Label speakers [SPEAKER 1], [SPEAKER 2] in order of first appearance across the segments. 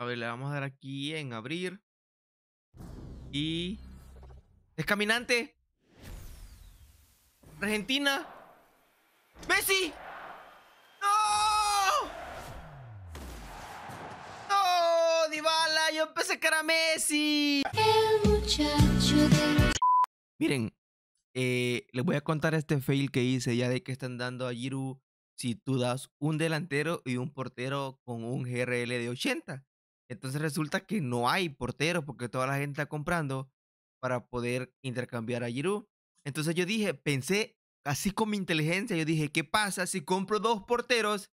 [SPEAKER 1] A ver, le vamos a dar aquí en abrir. Y... ¡Es caminante! ¡Argentina! ¡Messi! ¡No! ¡No! ¡Dibala! ¡Yo empecé que era Messi! Miren, eh, les voy a contar este fail que hice ya de que están dando a Giru si tú das un delantero y un portero con un GRL de 80. Entonces resulta que no hay porteros porque toda la gente está comprando para poder intercambiar a Giroud. Entonces yo dije, pensé así con mi inteligencia, yo dije, ¿qué pasa si compro dos porteros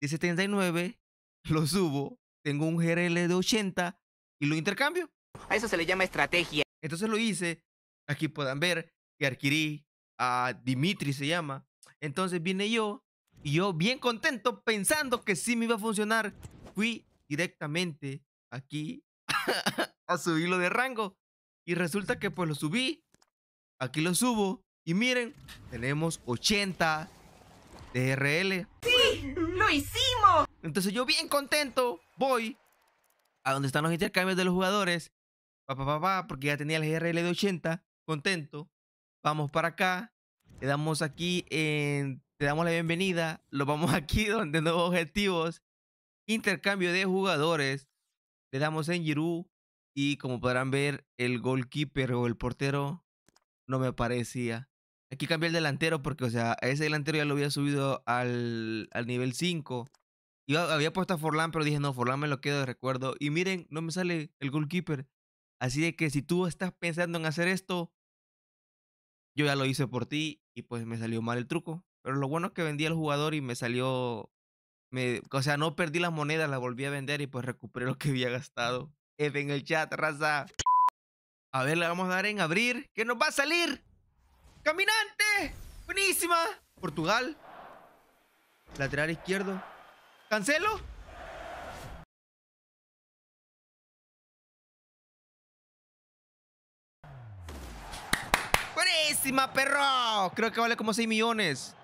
[SPEAKER 1] de 79, los subo, tengo un GRL de 80 y lo intercambio? A eso se le llama estrategia. Entonces lo hice, aquí puedan ver que adquirí a Dimitri se llama. Entonces vine yo y yo bien contento pensando que sí me iba a funcionar, fui directamente aquí a subirlo de rango. Y resulta que pues lo subí. Aquí lo subo. Y miren, tenemos 80 DRL. ¡Sí! ¡Lo hicimos! Entonces yo bien contento voy a donde están los intercambios de los jugadores. Pa, porque ya tenía el GRL de 80. Contento. Vamos para acá. Le damos aquí en... Te damos la bienvenida. Lo vamos aquí donde nuevos objetivos intercambio de jugadores. Le damos en Giroud y como podrán ver, el goalkeeper o el portero no me parecía. Aquí cambié el delantero porque, o sea, ese delantero ya lo había subido al, nivel 5. y había puesto a Forlán, pero dije, no, Forlán me lo quedo de recuerdo. Y miren, no me sale el goalkeeper. Así de que si tú estás pensando en hacer esto, yo ya lo hice por ti y pues me salió mal el truco. Pero lo bueno es que vendí al jugador y me salió o sea, no perdí las monedas, las volví a vender y pues recuperé lo que había gastado. F en el chat, raza. A ver, le vamos a dar en abrir. ¿Qué nos va a salir? ¡Caminante! ¡Buenísima! Portugal. Lateral izquierdo. ¿Cancelo? ¡Buenísima, perro! Creo que vale como 6 millones.